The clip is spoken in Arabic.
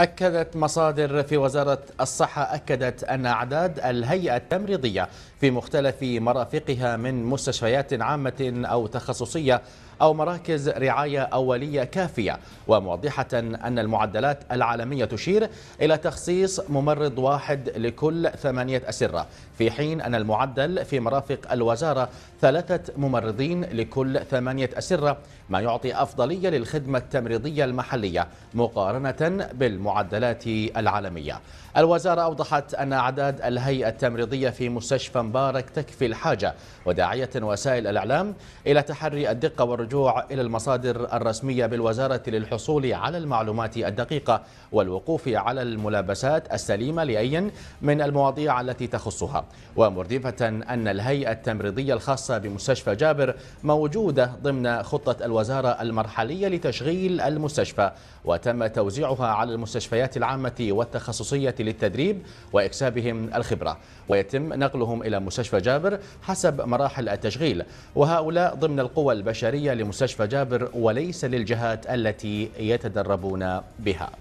أكدت مصادر في وزارة الصحة أكدت أن أعداد الهيئة التمريضية في مختلف مرافقها من مستشفيات عامة أو تخصصية أو مراكز رعاية أولية كافية وموضحة أن المعدلات العالمية تشير إلى تخصيص ممرض واحد لكل ثمانية أسرة في حين أن المعدل في مرافق الوزارة ثلاثة ممرضين لكل ثمانية أسرة ما يعطي أفضلية للخدمة التمريضية المحلية مقارنة بال المعدلات العالمية الوزارة أوضحت أن أعداد الهيئة التمريضية في مستشفى مبارك تكفي الحاجة وداعية وسائل الإعلام إلى تحري الدقة والرجوع إلى المصادر الرسمية بالوزارة للحصول على المعلومات الدقيقة والوقوف على الملابسات السليمة لأي من المواضيع التي تخصها ومردفة أن الهيئة التمريضية الخاصة بمستشفى جابر موجودة ضمن خطة الوزارة المرحلية لتشغيل المستشفى وتم توزيعها على المستشفى المستشفيات العامة والتخصصية للتدريب وإكسابهم الخبرة ويتم نقلهم إلى مستشفى جابر حسب مراحل التشغيل وهؤلاء ضمن القوى البشرية لمستشفى جابر وليس للجهات التي يتدربون بها